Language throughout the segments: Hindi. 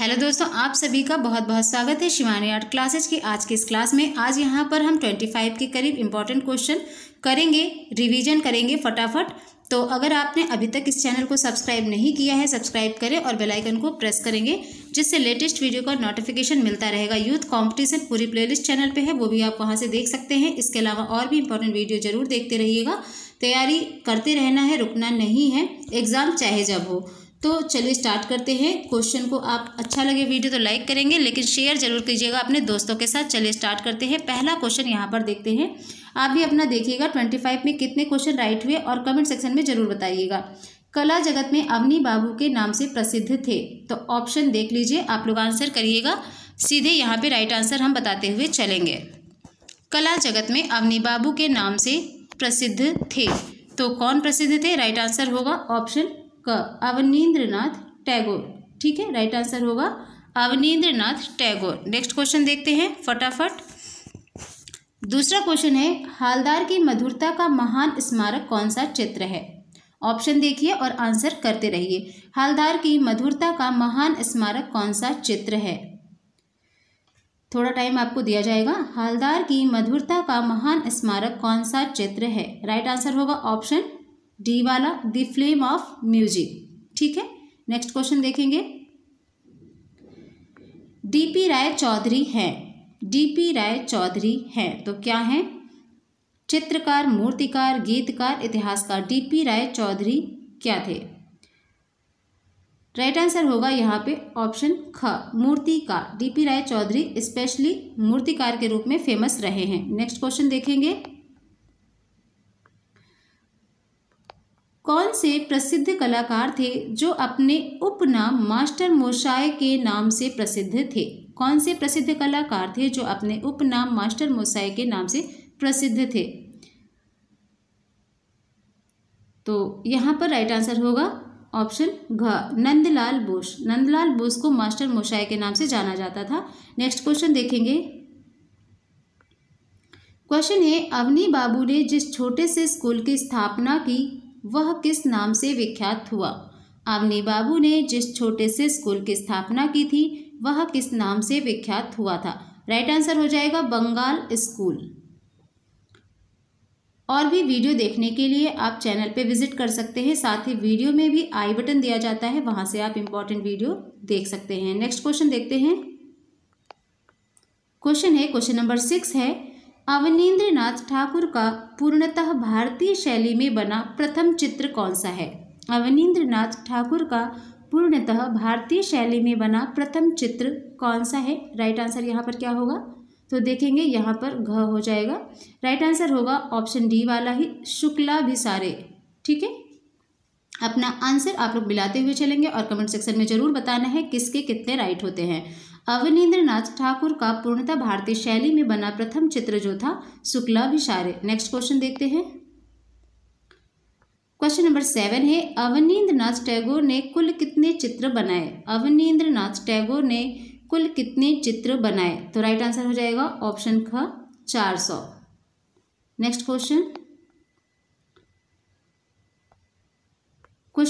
हेलो दोस्तों आप सभी का बहुत बहुत स्वागत है शिवानी आर्ट क्लासेज की आज की इस क्लास में आज यहाँ पर हम ट्वेंटी फाइव के करीब इंपॉर्टेंट क्वेश्चन करेंगे रिवीजन करेंगे फटाफट तो अगर आपने अभी तक इस चैनल को सब्सक्राइब नहीं किया है सब्सक्राइब करें और बेल आइकन को प्रेस करेंगे जिससे लेटेस्ट वीडियो का नोटिफिकेशन मिलता रहेगा यूथ कॉम्पिटिशन पूरी प्ले चैनल पर है वो भी आप वहाँ से देख सकते हैं इसके अलावा और भी इंपॉर्टेंट वीडियो जरूर देखते रहिएगा तैयारी करते रहना है रुकना नहीं है एग्ज़ाम चाहे जब हो तो चलिए स्टार्ट करते हैं क्वेश्चन को आप अच्छा लगे वीडियो तो लाइक करेंगे लेकिन शेयर जरूर कीजिएगा अपने दोस्तों के साथ चलिए स्टार्ट करते हैं पहला क्वेश्चन यहाँ पर देखते हैं आप भी अपना देखिएगा ट्वेंटी फाइव में कितने क्वेश्चन राइट हुए और कमेंट सेक्शन में ज़रूर बताइएगा कला जगत में अवनी बाबू के नाम से प्रसिद्ध थे तो ऑप्शन देख लीजिए आप लोग आंसर करिएगा सीधे यहाँ पर राइट आंसर हम बताते हुए चलेंगे कला जगत में अवनी बाबू के नाम से प्रसिद्ध थे तो कौन प्रसिद्ध थे राइट आंसर होगा ऑप्शन क अवनीन्द्र टैगोर ठीक है राइट आंसर होगा अवनीन्द्र टैगोर नेक्स्ट क्वेश्चन देखते हैं फटाफट दूसरा क्वेश्चन है हालदार की मधुरता का महान स्मारक कौन सा चित्र है ऑप्शन देखिए और आंसर करते रहिए हालदार की मधुरता का महान स्मारक कौन सा चित्र है थोड़ा टाइम आपको दिया जाएगा हालदार की मधुरता का महान स्मारक कौन सा चित्र है राइट आंसर होगा ऑप्शन डी वाला द फ्लेम ऑफ म्यूजिक ठीक है नेक्स्ट क्वेश्चन देखेंगे डीपी राय चौधरी हैं डीपी राय चौधरी हैं तो क्या हैं चित्रकार मूर्तिकार गीतकार इतिहासकार डीपी राय चौधरी क्या थे राइट आंसर होगा यहाँ पे ऑप्शन ख मूर्तिकार डीपी राय चौधरी स्पेशली मूर्तिकार के रूप में फेमस रहे हैं नेक्स्ट क्वेश्चन देखेंगे कौन से प्रसिद्ध कलाकार थे जो अपने उपनाम मास्टर मोशाय के नाम से प्रसिद्ध थे कौन से प्रसिद्ध कलाकार थे जो अपने उपनाम मास्टर मोसाय के नाम से प्रसिद्ध थे तो यहाँ पर राइट आंसर होगा ऑप्शन घ नंदलाल बोस नंदलाल बोस को मास्टर मोशाय के नाम से जाना जाता था नेक्स्ट क्वेश्चन देखेंगे क्वेश्चन है अवनी बाबू ने जिस छोटे से स्कूल की स्थापना की वह किस नाम से विख्यात हुआ आवनी बाबू ने जिस छोटे से स्कूल की स्थापना की थी वह किस नाम से विख्यात हुआ था राइट आंसर हो जाएगा बंगाल स्कूल और भी वीडियो देखने के लिए आप चैनल पे विजिट कर सकते हैं साथ ही वीडियो में भी आई बटन दिया जाता है वहाँ से आप इम्पॉर्टेंट वीडियो देख सकते हैं नेक्स्ट क्वेश्चन देखते हैं क्वेश्चन है क्वेश्चन नंबर सिक्स है अवनीन्द्र ठाकुर का पूर्णतः भारतीय शैली में बना प्रथम चित्र कौन सा है अवनीन्द्र ठाकुर का पूर्णतः भारतीय शैली में बना प्रथम चित्र कौन सा है राइट आंसर यहाँ पर क्या होगा तो देखेंगे यहाँ पर घ हो जाएगा राइट आंसर होगा ऑप्शन डी वाला ही शुक्ला भिसारे ठीक है अपना आंसर आप लोग मिलाते हुए चलेंगे और कमेंट सेक्शन में ज़रूर बताना है किसके कितने राइट होते हैं नाथ ठाकुर का पूर्णता भारतीय शैली में बना प्रथम चित्र जो था शुक्ला शुक्लाभिशारे नेक्स्ट क्वेश्चन देखते हैं क्वेश्चन नंबर सेवन है अवनीन्द्र नाथ टैगोर ने कुल कितने चित्र बनाए अवनीन्द्र नाथ टैगोर ने कुल कितने चित्र बनाए तो राइट आंसर हो जाएगा ऑप्शन ख चार सौ नेक्स्ट क्वेश्चन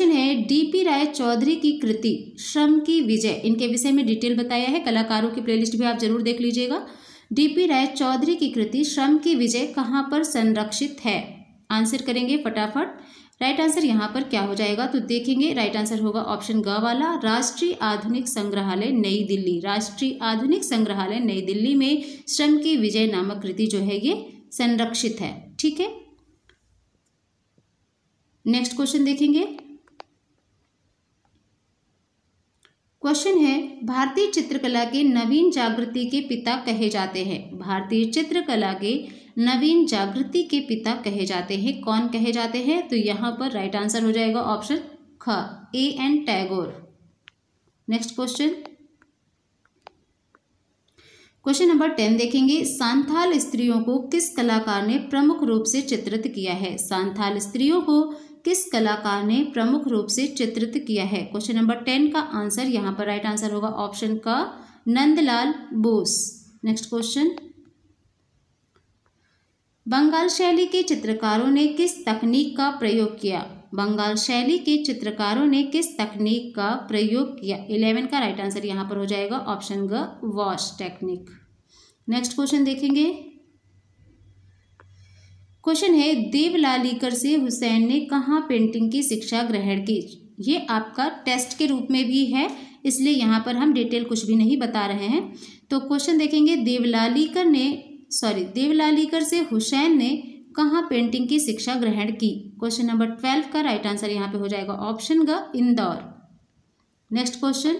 क्वेश्चन है डीपी राय चौधरी की कृति श्रम की विजय इनके विषय में डिटेल बताया है कलाकारों की प्लेलिस्ट भी आप जरूर देख लीजिएगा डीपी राय चौधरी की कृति श्रम की विजय कहाँ पर संरक्षित है आंसर करेंगे फटाफट राइट आंसर यहाँ पर क्या हो जाएगा तो देखेंगे राइट आंसर होगा ऑप्शन ग वाला राष्ट्रीय आधुनिक संग्रहालय नई दिल्ली राष्ट्रीय आधुनिक संग्रहालय नई दिल्ली में श्रम की विजय नामक कृति जो है ये संरक्षित है ठीक है नेक्स्ट क्वेश्चन देखेंगे क्वेश्चन है भारतीय चित्रकला के नवीन जागृति के पिता कहे जाते हैं भारतीय चित्रकला के नवीन जागृति के पिता कहे जाते हैं कौन कहे जाते हैं तो यहाँ पर राइट आंसर हो जाएगा ऑप्शन ख A N Tagore next question question number ten देखेंगे सांथाल स्त्रियों को किस कलाकार ने प्रमुख रूप से चित्रित किया है सांथाल स्त्रियों को किस कलाकार ने प्रमुख रूप से चित्रित किया है क्वेश्चन नंबर टेन का आंसर यहाँ पर राइट आंसर होगा ऑप्शन का नंदलाल बोस नेक्स्ट क्वेश्चन बंगाल शैली के चित्रकारों ने किस तकनीक का प्रयोग किया बंगाल शैली के चित्रकारों ने किस तकनीक का प्रयोग किया इलेवन का राइट आंसर यहाँ पर हो जाएगा ऑप्शन ग वॉश टेक्निक नेक्स्ट क्वेश्चन देखेंगे क्वेश्चन है देवलालीकर से हुसैन ने कहाँ पेंटिंग की शिक्षा ग्रहण की ये आपका टेस्ट के रूप में भी है इसलिए यहाँ पर हम डिटेल कुछ भी नहीं बता रहे हैं तो क्वेश्चन देखेंगे देवलालीकर ने सॉरी देवलालीकर से हुसैन ने कहाँ पेंटिंग की शिक्षा ग्रहण की क्वेश्चन नंबर ट्वेल्व का राइट आंसर यहाँ पे हो जाएगा ऑप्शन ग इंदौर नेक्स्ट क्वेश्चन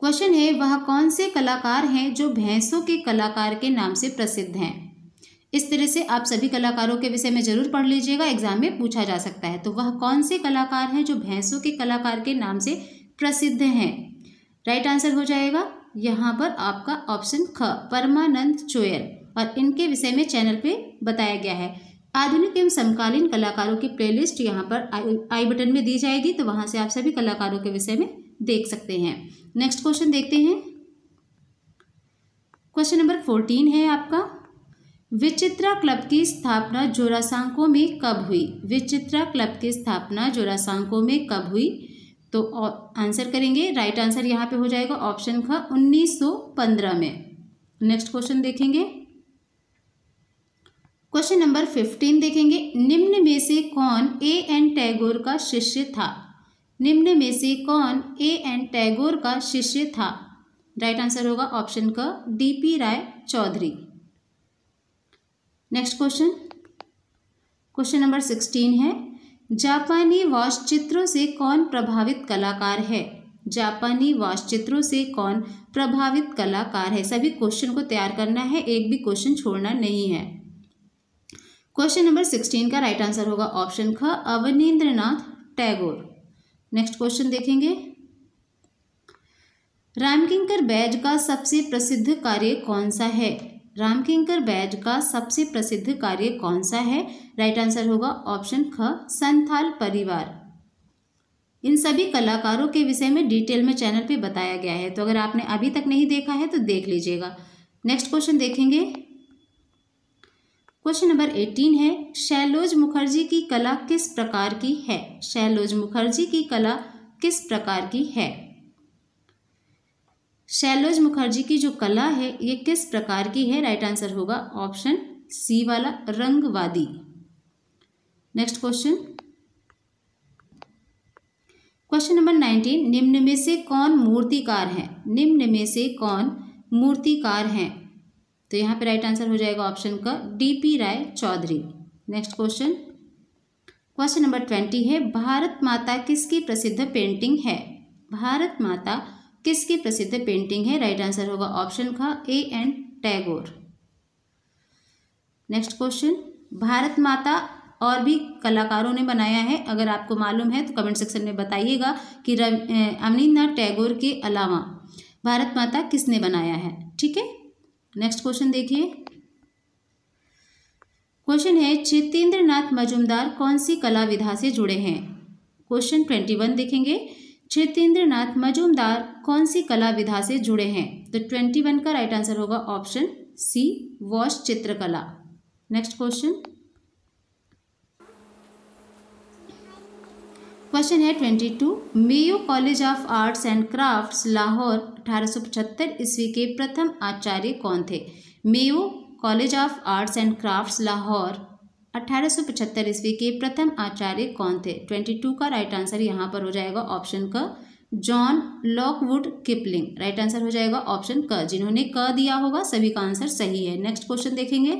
क्वेश्चन है वह कौन से कलाकार हैं जो भैंसों के कलाकार के नाम से प्रसिद्ध हैं इस तरह से आप सभी कलाकारों के विषय में जरूर पढ़ लीजिएगा एग्जाम में पूछा जा सकता है तो वह कौन से कलाकार हैं जो भैंसों के कलाकार के नाम से प्रसिद्ध हैं राइट आंसर हो जाएगा यहाँ पर आपका ऑप्शन ख परमानंद चोयर और इनके विषय में चैनल पे बताया गया है आधुनिक एवं समकालीन कलाकारों की प्लेलिस्ट यहाँ पर आई, आई बटन में दी जाएगी तो वहाँ से आप सभी कलाकारों के विषय में देख सकते हैं नेक्स्ट क्वेश्चन देखते हैं क्वेश्चन नंबर फोर्टीन है आपका विचित्रा क्लब की स्थापना जोरासांको में कब हुई विचित्रा क्लब की स्थापना जोरासांको में कब हुई तो आंसर करेंगे राइट आंसर यहाँ पे हो जाएगा ऑप्शन ख 1915 में नेक्स्ट क्वेश्चन देखेंगे क्वेश्चन नंबर फिफ्टीन देखेंगे निम्न में से कौन ए एन टैगोर का शिष्य था निम्न में से कौन ए एन टैगोर का शिष्य था राइट आंसर होगा ऑप्शन का D P Roy Chowdhury next question question number sixteen है जापानी वाशचित्रों से कौन प्रभावित कलाकार है जापानी वाशचित्रों से कौन प्रभावित कलाकार है सभी क्वेश्चन को तैयार करना है एक भी क्वेश्चन छोड़ना नहीं है क्वेश्चन नंबर सिक्सटीन का राइट आंसर होगा ऑप्शन ख अवनीन्द्र टैगोर नेक्स्ट क्वेश्चन देखेंगे रामकिंकर बैज का सबसे प्रसिद्ध कार्य कौन सा है रामकिंकर बैज का सबसे प्रसिद्ध कार्य कौन सा है राइट आंसर होगा ऑप्शन ख संथाल परिवार इन सभी कलाकारों के विषय में डिटेल में चैनल पे बताया गया है तो अगर आपने अभी तक नहीं देखा है तो देख लीजिएगा नेक्स्ट क्वेश्चन देखेंगे क्वेश्चन नंबर एटीन है शैलोज मुखर्जी की कला किस प्रकार की है शैलोज मुखर्जी की कला किस प्रकार की है शैलोज मुखर्जी की जो कला है ये किस प्रकार की है राइट आंसर होगा ऑप्शन सी वाला रंगवादी next question question number nineteen निम्न में से कौन मूर्तिकार है निम्न में से कौन मूर्तिकार हैं तो यहाँ पे राइट आंसर हो जाएगा ऑप्शन का D P Roy Chowdhury next question question number twenty है भारत माता किसकी प्रसिद्ध पेंटिंग है भारत माता किसकी प्रसिद्ध पेंटिंग है राइट आंसर होगा ऑप्शन का A N Tagore next question Bharat Mata और भी कलाकारों ने बनाया है अगर आपको मालूम है तो कमेंट सेक्शन में बताइएगा कि अवनीन्द्रनाथ टैगोर के अलावा भारत माता किसने बनाया है ठीक है नेक्स्ट क्वेश्चन देखिए क्वेश्चन है चितेंद्र नाथ मजुमदार कौन सी कला विधा से जुड़े हैं क्वेश्चन ट्वेंटी वन देखेंगे क्षेत्रेंद्र नाथ मजूमदार कौन सी कला विधा से जुड़े हैं तो ट्वेंटी वन का राइट आंसर होगा ऑप्शन सी वॉश चित्रकला नेक्स्ट क्वेश्चन क्वेश्चन है twenty two Mayo College of Arts and Crafts Lahore अठारह सौ पचहत्तर ईस्वी के प्रथम आचार्य कौन थे Mayo College of Arts and Crafts Lahore 1875 ईस्वी के प्रथम आचार्य कौन थे 22 का राइट आंसर यहाँ पर हो जाएगा ऑप्शन क John Lockwood Kipling right answer हो जाएगा ऑप्शन क जिन्होंने क दिया होगा सभी का आंसर सही है नेक्स्ट क्वेश्चन देखेंगे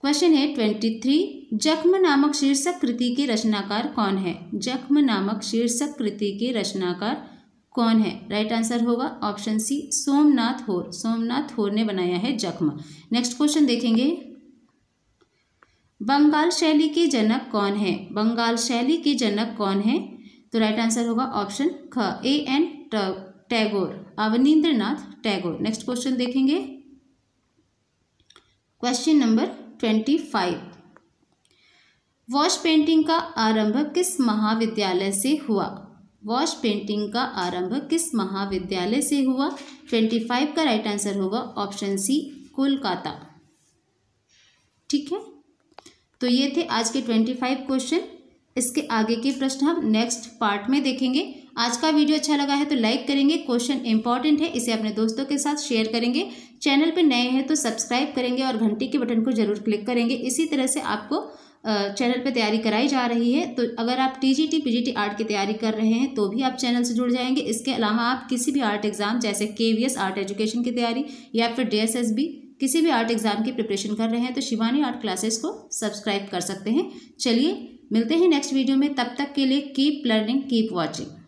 क्वेश्चन है ट्वेंटी थ्री जख्म नामक शीर्षक कृति के रचनाकार कौन है जख्म नामक शीर्षक कृति के रचनाकार कौन है राइट आंसर होगा ऑप्शन सी सोमनाथ होर सोमनाथ होर ने बनाया है जख्म नेक्स्ट क्वेश्चन देखेंगे बंगाल शैली के जनक कौन है बंगाल शैली के जनक कौन है तो राइट आंसर होगा ऑप्शन ख A N Tagore Abanindranath Tagore next question देखेंगे question number twenty five wash painting का आरंभ किस महाविद्यालय से हुआ वॉश पेंटिंग का आरंभ किस महाविद्यालय से हुआ ट्वेंटी फाइव का राइट आंसर होगा ऑप्शन सी कोलकाता ठीक है तो ये थे आज के ट्वेंटी फाइव क्वेश्चन इसके आगे के प्रश्न हम नेक्स्ट पार्ट में देखेंगे आज का वीडियो अच्छा लगा है तो लाइक करेंगे क्वेश्चन इंपॉर्टेंट है इसे अपने दोस्तों के साथ शेयर करेंगे चैनल पर नए हैं तो सब्सक्राइब करेंगे और घंटी के बटन को जरूर क्लिक करेंगे इसी तरह से आपको चैनल पे तैयारी कराई जा रही है तो अगर आप T G T P G T art की तैयारी कर रहे हैं तो भी आप चैनल से जुड़ जाएंगे इसके अलावा आप किसी भी आर्ट एग्ज़ाम जैसे के वी एस आर्ट एजुकेशन की तैयारी या फिर डी एस एस बी किसी भी आर्ट एग्ज़ाम की प्रिपरेशन कर रहे हैं तो शिवानी आर्ट क्लासेस को सब्सक्राइब कर सकते हैं चलिए मिलते हैं नेक्स्ट वीडियो में तब तक के लिए कीप लर्निंग कीप वॉचिंग